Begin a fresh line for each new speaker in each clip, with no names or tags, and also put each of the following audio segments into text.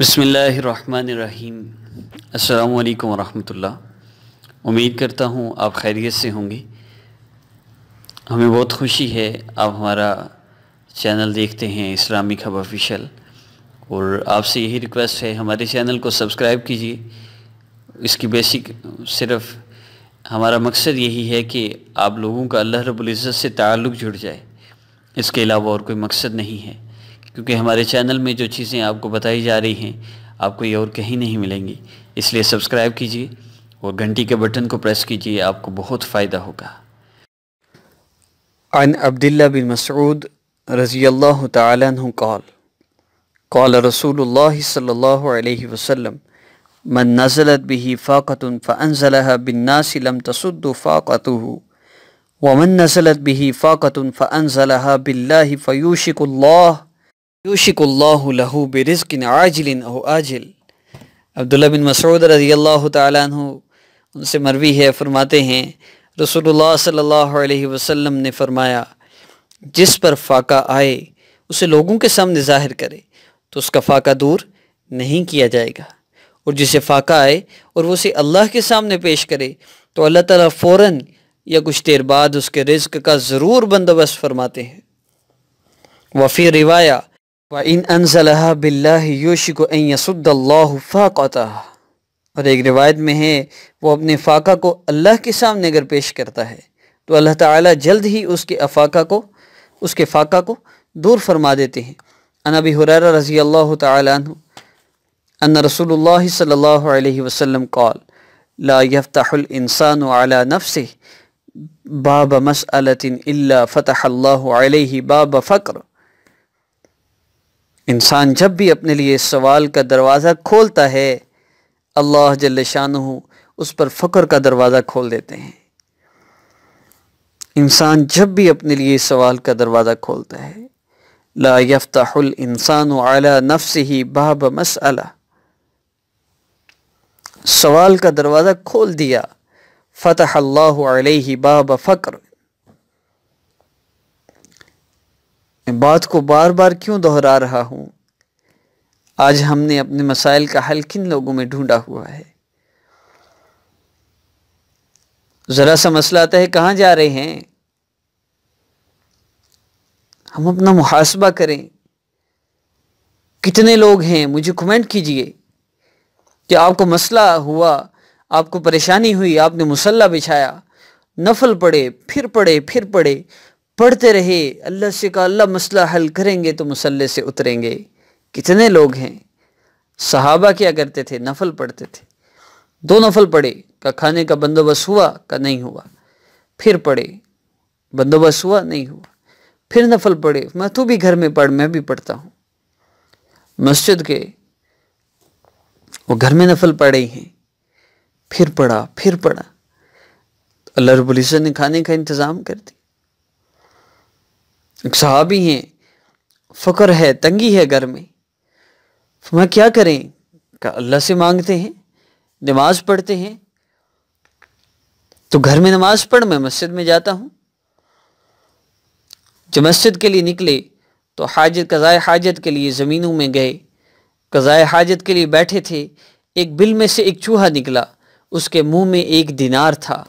बसमीम् अल्लाम वरहमतुल्ला उम्मीद करता हूँ आप खैरियत से होंगे हमें बहुत खुशी है आप हमारा चैनल देखते हैं इस्लामिक हब ऑफिशल और आपसे यही रिक्वेस्ट है हमारे चैनल को सब्सक्राइब कीजिए इसकी बेसिक सिर्फ हमारा मकसद यही है कि आप लोगों का अल्लाह रबुल्ज़त से ताल्लुक़ जुड़ जाए इसके अलावा और कोई मकसद नहीं है क्योंकि हमारे चैनल में जो चीज़ें आपको बताई जा रही हैं आपको ये और कहीं नहीं मिलेंगी इसलिए सब्सक्राइब कीजिए और घंटी के बटन को प्रेस कीजिए आपको बहुत फ़ायदा होगा अन अब्दुल्ला बिन मसऊद रज़ी अल्लाह तु कॉल कॉल रसूल सल्ला वसम मन नज़लत बिही फ़ाकतुन फ़नज़लह बिन नासिलम तसद फ़ाक़तु نزلت नज़लत बिही فأنزلها بالله فيوشك الله यूशिकल्लाहू बिरज़किन आजिलिन आजिल अब्दुल्ला बिन मसऊद रज़ी अल्लाह तु उनसे मरवी है फरमाते हैं रसूलुल्लाह सल्लल्लाहु अलैहि वसल्लम ने फरमाया जिस पर फाका आए उसे लोगों के सामने ज़ाहिर करे तो उसका फाका दूर नहीं किया जाएगा और जिसे फाका आए और वह उसे अल्लाह के सामने पेश करे तो अल्लाह ताला फ़ौर या कुछ देर बाद उसके रिज्क का ज़रूर बंदोबस्त फरमाते हैं वफ़ी रिवाया व इन अनजलहा बिल्लाशिक फ़ाक़ता और एक रिवायत में है वो अपने फ़ाक़ा को अल्लाह के सामने अगर पेश करता है तो अल्लाह ताला जल्द ही उसके अफाका को उसके फ़ाक़ा को दूर फरमा देते हैं अनबी हुररा रज़ी अल्लाह तन रसूल सल्ला वसम कौल ला नफ़ से नफ़ बाब मसअलतिन फ़तह बाब फ़क्र इंसान जब भी अपने लिए सवाल का दरवाज़ा खोलता है अल्लाह जल शाह उस पर फख्र का दरवाज़ा खोल देते हैं इंसान जब भी अपने लिए सवाल का दरवाज़ा खोलता है ला यफ्ताहुल इंसान अला नफ्स ही बाब अला सवाल का दरवाज़ा खोल दिया फ़तह अल्लाह बाब फ़क्र मैं बात को बार बार क्यों दोहरा रहा हूँ आज हमने अपने मसाइल का हल किन लोगों में ढूंढा हुआ है ज़रा सा मसला आता है कहाँ जा रहे हैं हम अपना मुहासबा करें कितने लोग हैं मुझे कमेंट कीजिए कि आपको मसला हुआ आपको परेशानी हुई आपने मुसल्ला बिछाया नफल पढ़े फिर पढ़े फिर पढ़े पढ़ते रहे अल्लाह से कहा अल्लाह मसला हल करेंगे तो मसल्ले से उतरेंगे कितने लोग हैं सहाबा क्या करते थे नफल पढ़ते थे दो नफल पढ़े का खाने का बंदोबस्त हुआ का नहीं हुआ फिर पढ़े बंदोबस्त हुआ नहीं हुआ फिर नफल पढ़े मैं तो भी घर में पढ़ मैं भी पढ़ता हूँ मस्जिद के वो घर में नफल पढ़े ही हैं फिर पढ़ा फिर पढ़ा अल्लाह रबुल्ज़त ने खाने का इंतज़ाम कर दिया सहाबी हैं फ़क्र है तंगी है घर में तो मैं क्या करें का अल्लाह से मांगते हैं नमाज़ पढ़ते हैं तो घर में नमाज पढ़ मैं मस्जिद में जाता हूँ जब मस्जिद के लिए निकले तो हाजत कज़ाय हाजत के लिए ज़मीनों में गए कज़ाय हाजत के लिए बैठे थे एक बिल में से एक चूहा निकला उसके मुंह में एक दिनार था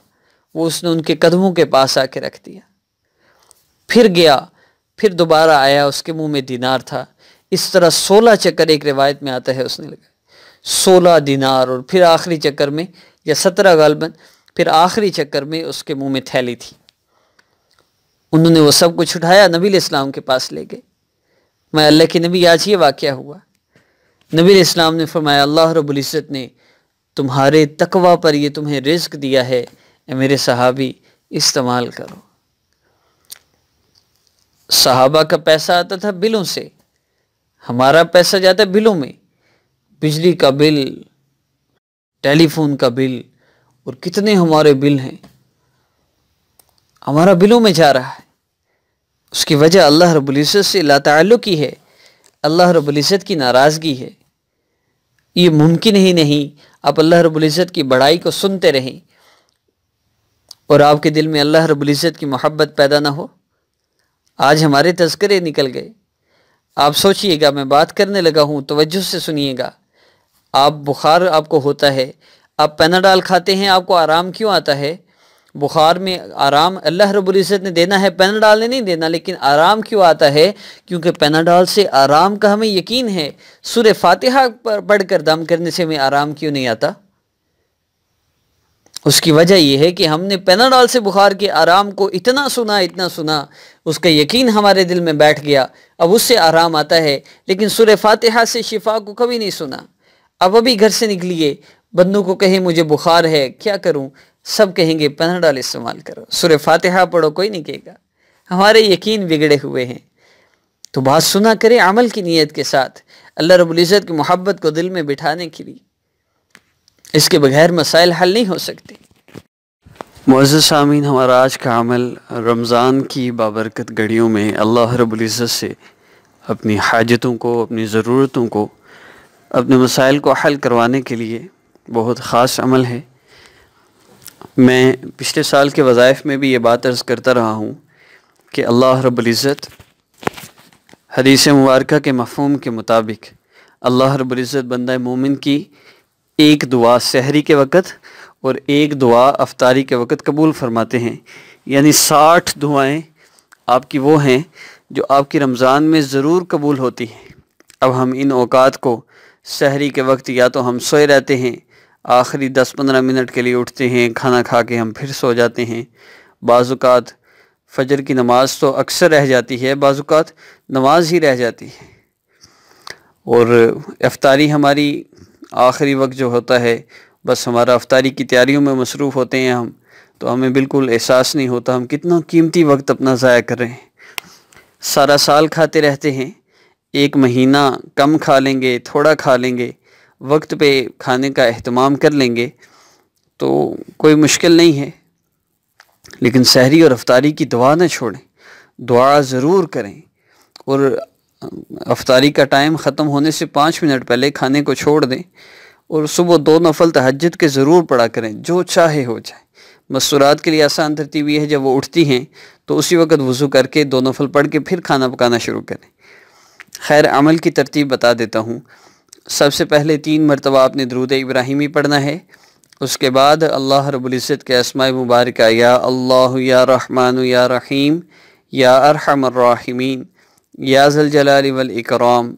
वो उसने उनके कदमों के पास आके रख दिया फिर गया फिर दोबारा आया उसके मुंह में दिनार था इस तरह सोलह चक्कर एक रिवायत में आता है उसने लगा सोलह दिनार और फिर आखिरी चक्कर में या सत्रह गालबन फिर आखिरी चक्कर में उसके मुंह में थैली थी उन्होंने वो सब कुछ उठाया नबी इस्लाम के पास ले गए मैं अल्लाह के नबी आज ये वाक़ हुआ नबी इस्लाम ने फरमाया अल्लाह रबुल्ज़त ने तुम्हारे तकवा पर ये तुम्हें रिस्क दिया है मेरे सहाबी इस्तेमाल करो सहाबा का पैसा आता था बिलों से हमारा पैसा जाता है बिलों में बिजली का बिल टेलीफोन का बिल और कितने हमारे बिल हैं हमारा बिलों में जा रहा है उसकी वजह अल्लाह रबुल्ज़त से लातल्लु की है अल्लाह रबुल्ज़त की नाराज़गी है ये मुमकिन ही नहीं आप अल्लाह रबुल्ज़त की बड़ाई को सुनते रहें और आपके दिल में अल्लाह रबुल्ज़त की मोहब्बत पैदा ना हो आज हमारे तस्करे निकल गए आप सोचिएगा मैं बात करने लगा हूँ तोज्जो से सुनिएगा आप बुखार आपको होता है आप पेनाडाल खाते हैं आपको आराम क्यों आता है बुखार में आराम अल्लाह रबुल्ज़त ने देना है पेनाडाल ने नहीं देना लेकिन आराम क्यों आता है क्योंकि पेनाडाल से आराम का हमें यकीन है सुर फातिहा पर पढ़ कर दम करने से हमें आराम क्यों नहीं आता उसकी वजह यह है कि हमने पेनाडॉल से बुखार के आराम को इतना सुना इतना सुना उसका यकीन हमारे दिल में बैठ गया अब उससे आराम आता है लेकिन सुर फातहा से शिफा को कभी नहीं सुना अब अभी घर से निकलिए बंदों को कहे मुझे बुखार है क्या करूं सब कहेंगे पेनाडॉल इस्तेमाल करो सुर फातहा पढ़ो कोई नहीं कहेगा हमारे यकीन बिगड़े हुए हैं तो बात सुना करें अमल की नीयत के साथ अल्लाह रबुल्ज़त की मोहब्बत को दिल में बिठाने के लिए इसके बगैर मसाइल हल नहीं हो सकते मोज़ सामीन हमारा आज का अमल रमज़ान की बाबरकत घड़ियों में अल्लाह रबुल्ज़त से अपनी हाजतों को अपनी ज़रूरतों को अपने मसाइल को हल करवाने के लिए बहुत ख़ास अमल है मैं पिछले साल के वज़ाइफ में भी ये बात अर्ज़ करता रहा हूँ कि अल्लाह रबुल्ज़त हदीस मुबारक के मफहम के मुताबिक अल्लाह रबुल्ज़त बंदा मोमिन की एक दुआ सहरी के वक़्त और एक दुआ अफ्तारी के वक़्त कबूल फरमाते हैं यानी साठ दुआएं आपकी वो हैं जो आपकी रमज़ान में ज़रूर कबूल होती हैं अब हम इन अवात को शहरी के वक्त या तो हम सोए रहते हैं आखिरी दस पंद्रह मिनट के लिए उठते हैं खाना खा के हम फिर सो जाते हैं बाज़ात फजर की नमाज तो अक्सर रह जाती है बाज़ात नमाज ही रह जाती है और अफ्तारी हमारी आखिरी वक्त जो होता है बस हमारा अफ्तारी की तैयारियों में मसरूफ़ होते हैं हम तो हमें बिल्कुल एहसास नहीं होता हम कितना कीमती वक्त अपना ज़ाया कर रहे हैं सारा साल खाते रहते हैं एक महीना कम खा लेंगे थोड़ा खा लेंगे वक्त पे खाने का अहतमाम कर लेंगे तो कोई मुश्किल नहीं है लेकिन सहरी और अफ्तारी की दुआ न छोड़ें दुआ ज़रूर करें और अफ्तारी का टाइम ख़त्म होने से पाँच मिनट पहले खाने को छोड़ दें और सुबह दो नफल तहजद के ज़रूर पड़ा करें जो चाहे हो जाए मसूरात के लिए आसान तरतीब यह है जब वो उठती हैं तो उसी वक्त वज़ू करके दो नफल पढ़ के फिर खाना पकाना शुरू करें खैर अमल की तरतीब बता देता हूँ सबसे पहले तीन मरतबा आपने दरूद इब्राहिमी पढ़ना है उसके बाद अल्लाह रबुल्ज़त के आसमाय मुबारक या अल्लाह या रहमान या रहीम या अरहमर्राहिमीन याजल जलाल वल इकराम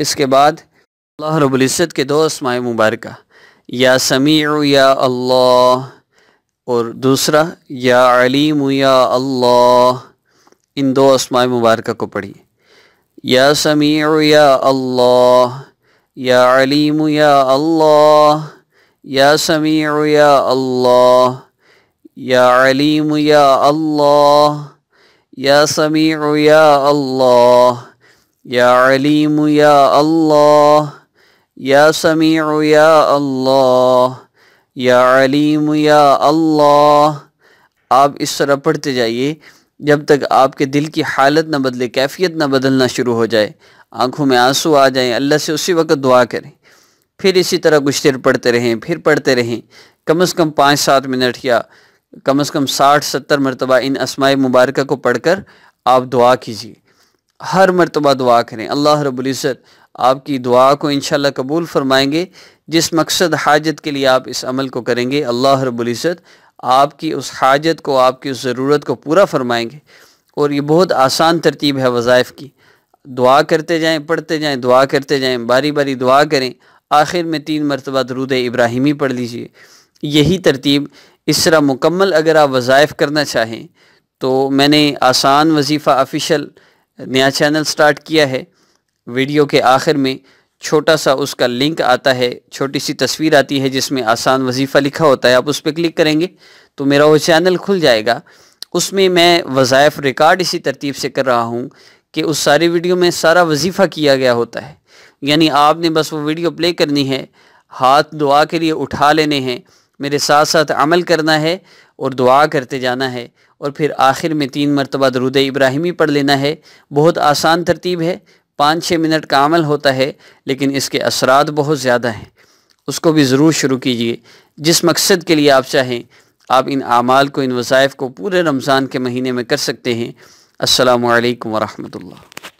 इसके बाद अल्लाह रब्बुल इज़्ज़त के दो असमाय मुबारक या समी या अल्लाह और दूसरा या अलीम या अल्लाह इन दो असमाय मुबारक को पढ़िए या समी या अल्लाह या अलीम या अल्लाह या समी या अल्लाह या अलीम या अल्लाह या समी या अल्लाह या अलीम या अल्लाह या समी या अल्लाह या अलीम या अल्लाह आप इस तरह पढ़ते जाइए जब तक आपके दिल की हालत ना बदले कैफियत ना बदलना शुरू हो जाए आंखों में आंसू आ जाएं अल्लाह से उसी वक्त दुआ करें फिर इसी तरह कुछ देर पढ़ते रहें फिर पढ़ते रहें कम से कम पाँच सात मिनट या कम से कम साठ सत्तर मरतबा इन असमाय मुबारक को पढ़कर आप दुआ कीजिए हर मरतबा दुआ करें अल्लाह रबुल्ज़त आपकी दुआ को इन कबूल फ़रमाएंगे जिस मकसद हाजत के लिए आप इस अमल को करेंगे अल्लाह रबुल्ज़त आपकी उस हाजत को आपकी उस ज़रूरत को पूरा फरमाएंगे और ये बहुत आसान तरतीब है वज़ाइफ़ की दुआ करते जाएँ पढ़ते जाएँ दुआ करते जाएँ बारी बारी दुआ करें आखिर में तीन मरतबा दरूद इब्राहिमी पढ़ लीजिए यही तरतीब इस तरह मुकम्मल अगर आप वज़ाइफ करना चाहें तो मैंने आसान वजीफ़ा ऑफिशल नया चैनल स्टार्ट किया है वीडियो के आखिर में छोटा सा उसका लिंक आता है छोटी सी तस्वीर आती है जिसमें आसान वजीफ़ा लिखा होता है आप उस पर क्लिक करेंगे तो मेरा वो चैनल खुल जाएगा उसमें मैं वज़ाइफ रिकॉर्ड इसी तरतीब से कर रहा हूँ कि उस सारे वीडियो में सारा वजीफ़ा किया गया होता है यानी आपने बस वो वीडियो प्ले करनी है हाथ दुआ के लिए उठा लेने हैं मेरे साथ साथ अमल करना है और दुआ करते जाना है और फिर आखिर में तीन मरतबा दरुद इब्राहिमी पढ़ लेना है बहुत आसान तरतीब है पाँच छः मिनट का अमल होता है लेकिन इसके असरात बहुत ज़्यादा हैं उसको भी ज़रूर शुरू कीजिए जिस मकसद के लिए आप चाहें आप इन आमाल को इन वसाइफ को पूरे रमज़ान के महीने में कर सकते हैं असलकम वरहमल